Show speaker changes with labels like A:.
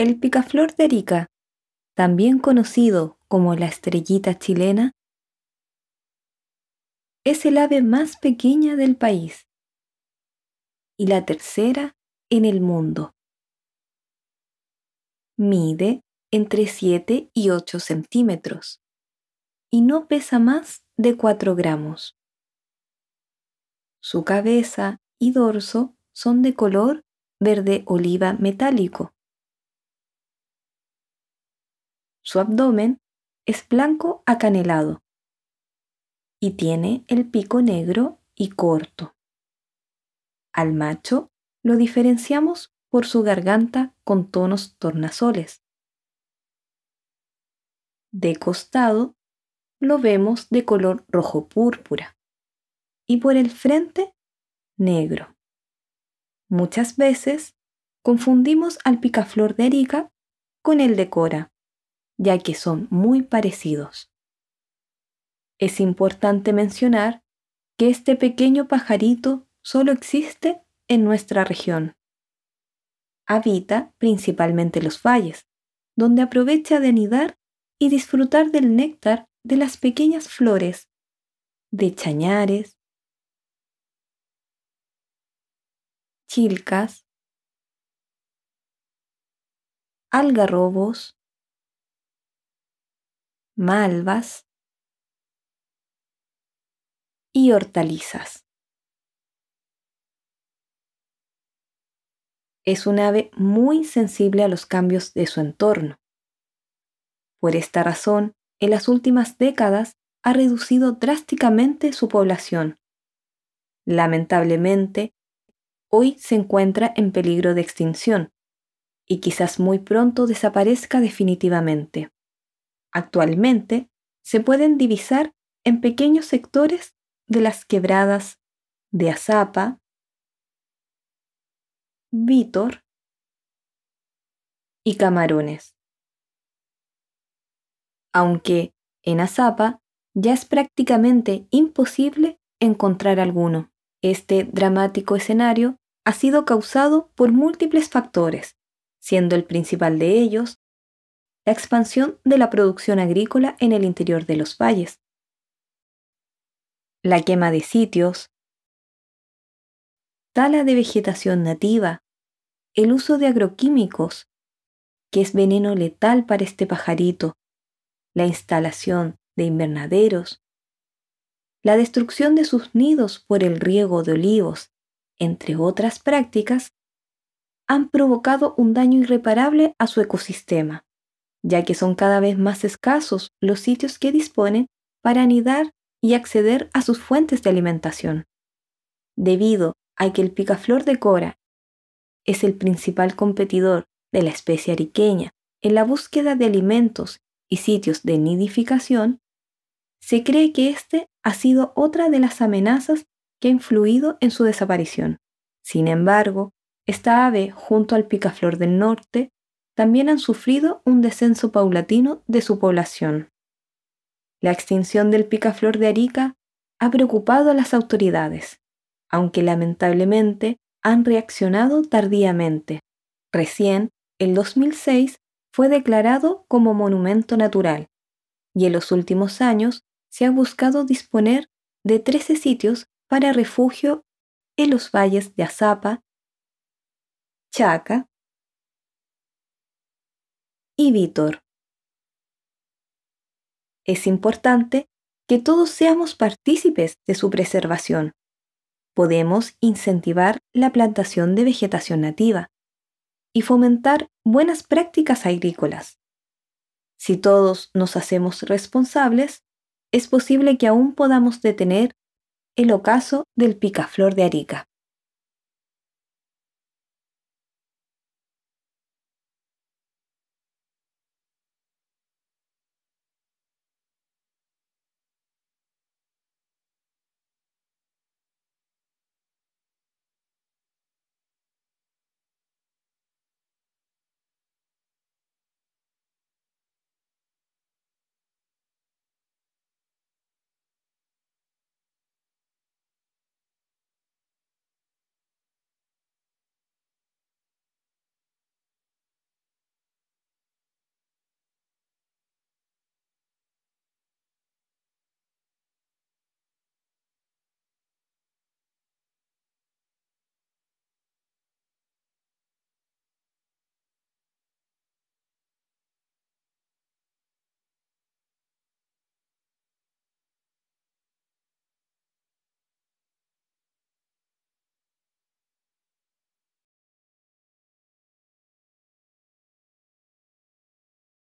A: El picaflor de rica, también conocido como la estrellita chilena, es el ave más pequeña del país y la tercera en el mundo. Mide entre 7 y 8 centímetros y no pesa más de 4 gramos. Su cabeza y dorso son de color verde oliva metálico su abdomen es blanco acanelado y tiene el pico negro y corto. Al macho lo diferenciamos por su garganta con tonos tornasoles. De costado lo vemos de color rojo púrpura y por el frente negro. Muchas veces confundimos al picaflor de erica con el de Cora, ya que son muy parecidos. Es importante mencionar que este pequeño pajarito solo existe en nuestra región. Habita principalmente los valles, donde aprovecha de anidar y disfrutar del néctar de las pequeñas flores, de chañares, chilcas, algarrobos, malvas y hortalizas. Es un ave muy sensible a los cambios de su entorno. Por esta razón, en las últimas décadas ha reducido drásticamente su población. Lamentablemente, hoy se encuentra en peligro de extinción y quizás muy pronto desaparezca definitivamente. Actualmente se pueden divisar en pequeños sectores de las quebradas de Azapa, Vítor y Camarones. Aunque en Azapa ya es prácticamente imposible encontrar alguno. Este dramático escenario ha sido causado por múltiples factores, siendo el principal de ellos la expansión de la producción agrícola en el interior de los valles, la quema de sitios, tala de vegetación nativa, el uso de agroquímicos, que es veneno letal para este pajarito, la instalación de invernaderos, la destrucción de sus nidos por el riego de olivos, entre otras prácticas, han provocado un daño irreparable a su ecosistema ya que son cada vez más escasos los sitios que disponen para anidar y acceder a sus fuentes de alimentación. Debido a que el picaflor de Cora es el principal competidor de la especie ariqueña en la búsqueda de alimentos y sitios de nidificación, se cree que este ha sido otra de las amenazas que ha influido en su desaparición. Sin embargo, esta ave, junto al picaflor del norte, también han sufrido un descenso paulatino de su población. La extinción del picaflor de Arica ha preocupado a las autoridades, aunque lamentablemente han reaccionado tardíamente. Recién, el 2006, fue declarado como monumento natural y en los últimos años se ha buscado disponer de 13 sitios para refugio en los valles de Azapa, Chaca, es importante que todos seamos partícipes de su preservación. Podemos incentivar la plantación de vegetación nativa y fomentar buenas prácticas agrícolas. Si todos nos hacemos responsables, es posible que aún podamos detener el ocaso del picaflor de Arica.